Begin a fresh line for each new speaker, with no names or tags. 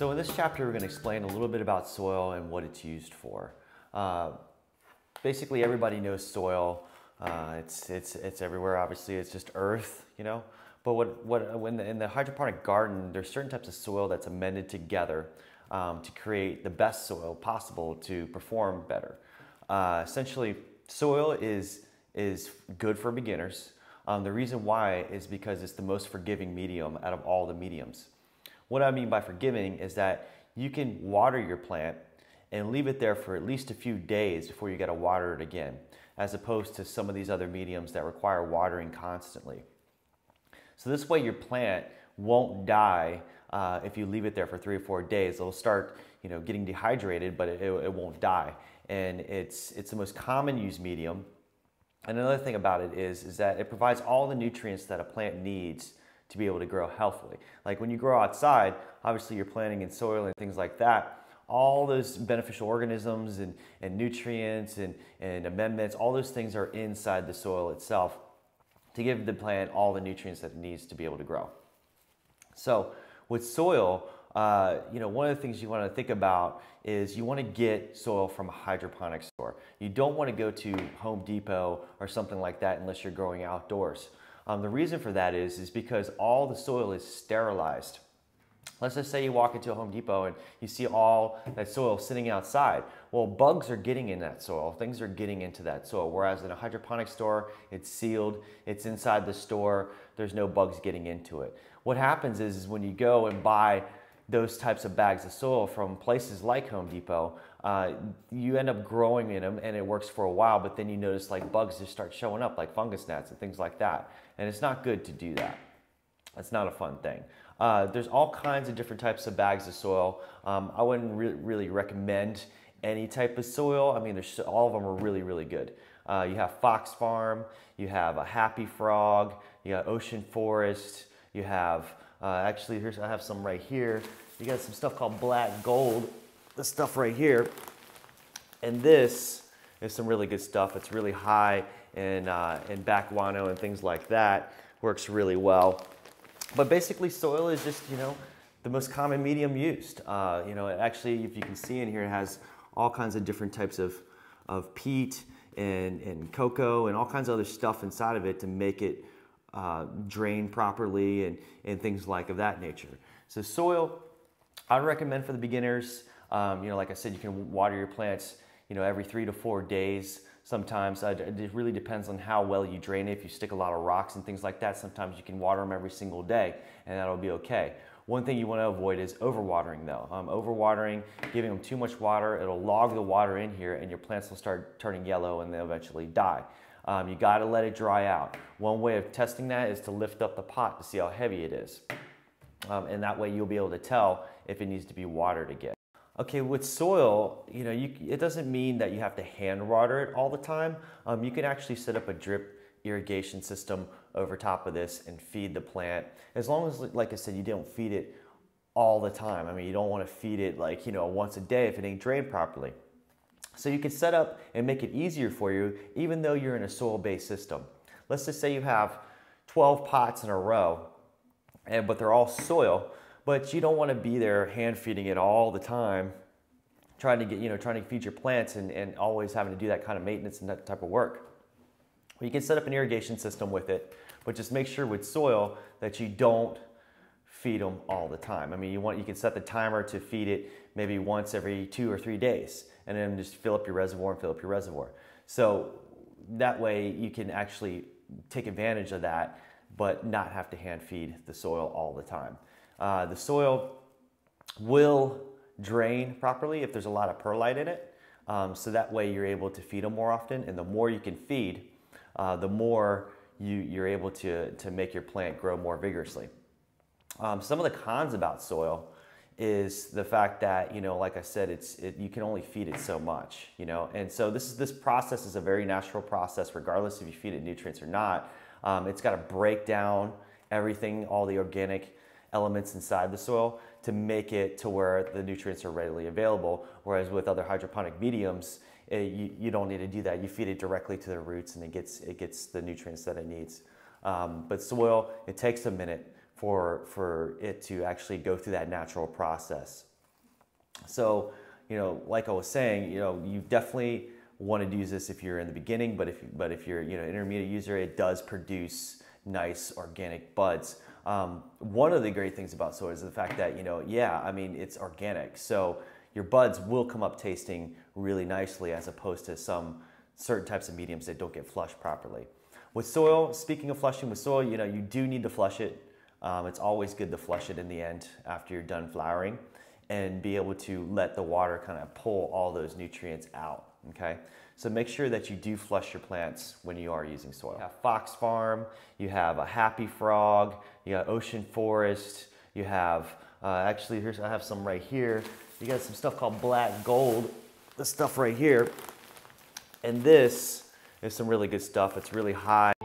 So in this chapter, we're going to explain a little bit about soil and what it's used for. Uh, basically, everybody knows soil. Uh, it's, it's, it's everywhere, obviously. It's just earth, you know. But what, what, when the, in the hydroponic garden, there's certain types of soil that's amended together um, to create the best soil possible to perform better. Uh, essentially, soil is, is good for beginners. Um, the reason why is because it's the most forgiving medium out of all the mediums. What I mean by forgiving is that you can water your plant and leave it there for at least a few days before you got to water it again, as opposed to some of these other mediums that require watering constantly. So this way your plant won't die uh, if you leave it there for three or four days. It'll start you know, getting dehydrated, but it, it, won't die. And it's, it's the most common used medium. And another thing about it is, is that it provides all the nutrients that a plant needs to be able to grow healthily. Like when you grow outside, obviously you're planting in soil and things like that. All those beneficial organisms and, and nutrients and, and amendments, all those things are inside the soil itself to give the plant all the nutrients that it needs to be able to grow. So with soil, uh, you know, one of the things you want to think about is you want to get soil from a hydroponic store. You don't want to go to Home Depot or something like that unless you're growing outdoors. Um, the reason for that is, is because all the soil is sterilized. Let's just say you walk into a Home Depot and you see all that soil sitting outside. Well, bugs are getting in that soil. Things are getting into that soil. Whereas in a hydroponic store, it's sealed, it's inside the store, there's no bugs getting into it. What happens is, is when you go and buy those types of bags of soil from places like Home Depot, uh, you end up growing in them and it works for a while, but then you notice like bugs just start showing up, like fungus gnats and things like that. And it's not good to do that. It's not a fun thing. Uh, there's all kinds of different types of bags of soil. Um, I wouldn't re really recommend any type of soil. I mean, there's, all of them are really, really good. Uh, you have Fox Farm, you have a Happy Frog, you got Ocean Forest, you have uh, actually, here's I have some right here. You got some stuff called black gold. This stuff right here, and this is some really good stuff. It's really high in uh, in back guano and things like that. Works really well. But basically, soil is just you know the most common medium used. Uh, you know, actually, if you can see in here, it has all kinds of different types of of peat and and cocoa and all kinds of other stuff inside of it to make it uh, drain properly and, and things like of that nature. So soil, I recommend for the beginners, um, you know, like I said, you can water your plants, you know, every three to four days. Sometimes uh, it really depends on how well you drain it. If you stick a lot of rocks and things like that, sometimes you can water them every single day and that'll be okay. One thing you want to avoid is overwatering though. Um, overwatering, giving them too much water, it'll log the water in here and your plants will start turning yellow and they'll eventually die. Um, you gotta let it dry out. One way of testing that is to lift up the pot to see how heavy it is. Um, and that way you'll be able to tell if it needs to be watered again. Okay, with soil, you know, you, it doesn't mean that you have to hand water it all the time. Um, you can actually set up a drip irrigation system over top of this and feed the plant. As long as, like I said, you don't feed it all the time. I mean, you don't want to feed it like, you know, once a day if it ain't drained properly. So you can set up and make it easier for you even though you're in a soil-based system. Let's just say you have 12 pots in a row, and, but they're all soil, but you don't wanna be there hand feeding it all the time, trying to get, you know, trying to feed your plants and, and always having to do that kind of maintenance and that type of work. Well, you can set up an irrigation system with it, but just make sure with soil that you don't feed them all the time. I mean, you want you can set the timer to feed it maybe once every two or three days, and then just fill up your reservoir and fill up your reservoir. So that way you can actually take advantage of that, but not have to hand feed the soil all the time. Uh, the soil will drain properly if there's a lot of perlite in it. Um, so that way you're able to feed them more often. And the more you can feed, uh, the more you, are able to, to make your plant grow more vigorously. Um, some of the cons about soil is the fact that you know like i said it's it, you can only feed it so much you know and so this is this process is a very natural process regardless if you feed it nutrients or not um, it's got to break down everything all the organic elements inside the soil to make it to where the nutrients are readily available whereas with other hydroponic mediums it, eh, you, you don't need to do that you feed it directly to the roots and it gets it gets the nutrients that it needs um, but soil it takes a minute for, for it to actually go through that natural process. So, you know, like I was saying, you know, you definitely want to use this if you're in the beginning, but if, but if you're, you know, intermediate user, it does produce nice organic buds. Um, one of the great things about soy is the fact that, you know, yeah, I mean, it's organic. So your buds will come up tasting really nicely as opposed to some certain types of mediums that don't get flushed properly. With soil, speaking of flushing with soil, you know, you do need to flush it um, it's always good to flush it in the end after you're done flowering and be able to let the water kind of pull all those nutrients out, okay? So make sure that you do flush your plants when you are using soil. You have Fox Farm, you have a Happy Frog, you got Ocean Forest, you have, uh, actually here's, I have some right here. You got some stuff called Black Gold, this stuff right here. And this is some really good stuff. It's really high